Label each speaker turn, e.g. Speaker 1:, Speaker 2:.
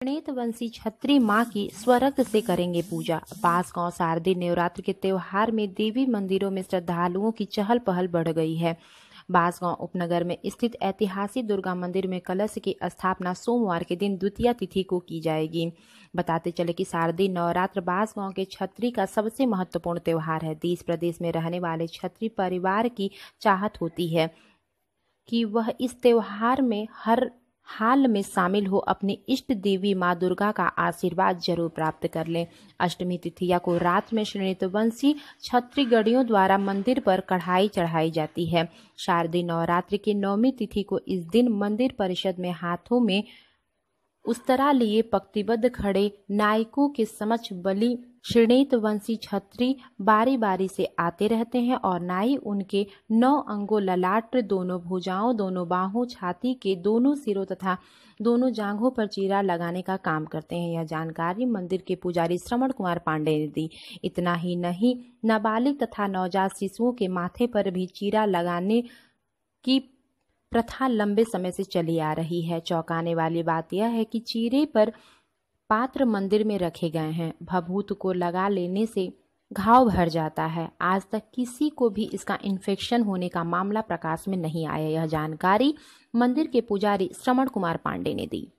Speaker 1: प्रणीत वंशी छत्री माँ की स्वर्ग से करेंगे पूजा बास गांव शारदीय नवरात्र के त्योहार में देवी मंदिरों में श्रद्धालुओं की चहल पहल बढ़ गई है बासगांव उपनगर में स्थित ऐतिहासिक दुर्गा मंदिर में कलश की स्थापना सोमवार के दिन द्वितीय तिथि को की जाएगी बताते चले कि शारदीय नवरात्र बासगांव के छत्री का सबसे महत्वपूर्ण त्यौहार है देश प्रदेश में रहने वाले छत्री परिवार की चाहत होती है कि वह इस त्यौहार में हर हाल में शामिल हो अपनी इष्ट देवी माँ दुर्गा का आशीर्वाद जरूर प्राप्त कर लें अष्टमी तिथिया को रात में श्रेणी वंशी छत्रीगढ़ियों द्वारा मंदिर पर कढ़ाई चढ़ाई जाती है शारदीय नवरात्रि की नौमी तिथि को इस दिन मंदिर परिषद में हाथों में उस तरह लिए पक्तिबद्ध खड़े नायकों के समक्ष बलि श्रेणित वंशी छत्री बारी बारी से आते रहते हैं और ना ही उनके नौ अंगों ललाट दोनों भुजाओं दोनों बाहों छाती के दोनों सिरों तथा दोनों जांघों पर चीरा लगाने का काम करते हैं यह जानकारी मंदिर के पुजारी श्रवण कुमार पांडे ने दी इतना ही नहीं नाबालिग तथा नवजात शिशुओं के माथे पर भी चीरा लगाने की प्रथा लंबे समय से चली आ रही है चौंकाने वाली बात यह है कि चीरे पर पात्र मंदिर में रखे गए हैं भभूत को लगा लेने से घाव भर जाता है आज तक किसी को भी इसका इन्फेक्शन होने का मामला प्रकाश में नहीं आया यह जानकारी मंदिर के पुजारी श्रवण कुमार पांडे ने दी